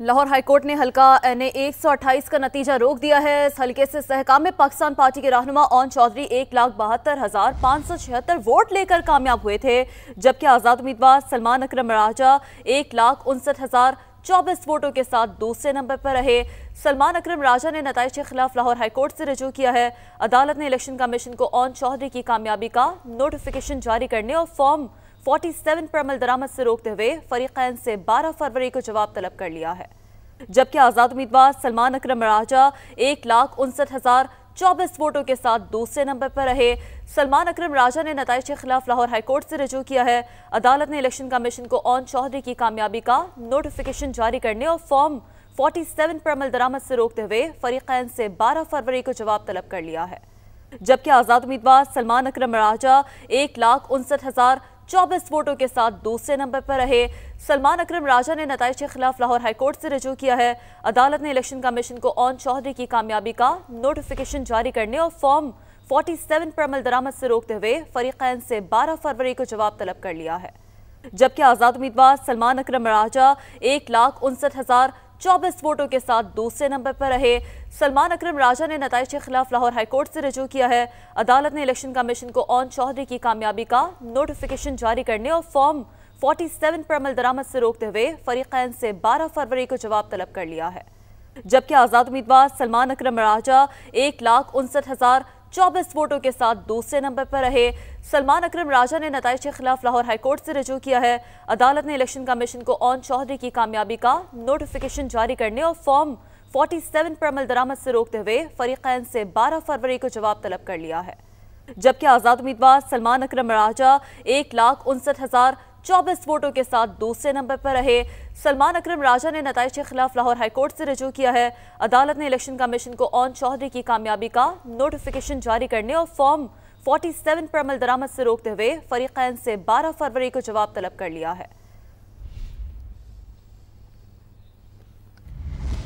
Lahore high court ने हल्का सौ अट्ठाईस का नतीजा रोक दिया है इस हल्के से सहकाम में पाकिस्तान पार्टी के रहनुमा ओन चौधरी एक लाख बहत्तर हजार पाँच सौ छिहत्तर वोट लेकर कामयाब हुए थे जबकि आज़ाद उम्मीदवार सलमान अक्रम राजा एक लाख उनसठ हजार चौबीस वोटों के साथ दूसरे नंबर पर रहे सलमान अक्रम राजा ने नतज के खिलाफ लाहौर हाईकोर्ट से रजू किया है अदालत ने इलेक्शन कमीशन को ओन चौधरी की कामयाबी का नोटिफिकेशन जारी करने और फॉर्म 47 पर अमल दरामद से रोकते हुए फरीकैन से 12 फरवरी को जवाब तलब कर लिया है जबकि आज़ाद उम्मीदवार सलमान अक्रम राजा एक लाख उनसठ हज़ार चौबीस वोटों के साथ दूसरे नंबर पर रहे सलमान अक्रम राजा ने नतज के खिलाफ लाहौर हाईकोर्ट से रजू किया है अदालत ने इलेक्शन कमीशन को ऑन चौधरी की कामयाबी का नोटिफिकेशन जारी करने और फॉर्म 47 पर अमल दरामद से रोकते हुए फरीकैन से 12 फरवरी को जवाब तलब कर लिया है जबकि आज़ाद उम्मीदवार सलमान अक्रम राजा एक लाख उनसठ हज़ार 24 वोटों के साथ दूसरे नंबर पर रहे सलमान अकरम राजा ने नतज के खिलाफ लाहौर हाईकोर्ट से रजू किया है अदालत ने इलेक्शन कमीशन को ऑन चौधरी की कामयाबी का नोटिफिकेशन जारी करने और फॉर्म 47 पर अमल दरामद से रोकते हुए फरीकैन से 12 फरवरी को जवाब तलब कर लिया है जबकि आज़ाद उम्मीदवार सलमान अक्रम राजा एक लाख उनसठ हज़ार चौबीस वोटों के साथ दूसरे नंबर पर रहे सलमान अक्रम राजा ने नतज के खिलाफ लाहौर हाईकोर्ट से रजू किया है अदालत ने इलेक्शन कमीशन को ऑन चौधरी की कामयाबी का नोटिफिकेशन जारी करने और फॉर्म 47 पर अमल दरामद से रोकते हुए फरीकैन से 12 फरवरी को जवाब तलब कर लिया है जबकि आज़ाद उम्मीदवार सलमान अक्रम राजा एक लाख उनसठ हज़ार चौबीस वोटों के साथ दूसरे नंबर पर रहे सलमान अक्रम राजा ने नतज के खिलाफ लाहौर हाईकोर्ट से रजू किया है अदालत ने इलेक्शन कमीशन को ऑन चौधरी की कामयाबी का नोटिफिकेशन जारी करने और फॉर्म 47 पर अमल दरामद से रोकते हुए फरीकैन से 12 फरवरी को जवाब तलब कर लिया है जबकि आज़ाद उम्मीदवार सलमान अक्रम राजा एक लाख उनसठ हज़ार चौबीस वोटों के साथ दूसरे नंबर पर रहे सलमान अक्रम राजा ने नतज के खिलाफ लाहौर हाईकोर्ट से रजू किया है अदालत ने इलेक्शन कमीशन को ऑन चौधरी की कामयाबी का नोटिफिकेशन जारी करने और फॉर्म 47 पर अमल दरामद से रोकते हुए फरीकैन से 12 फरवरी को जवाब तलब कर लिया है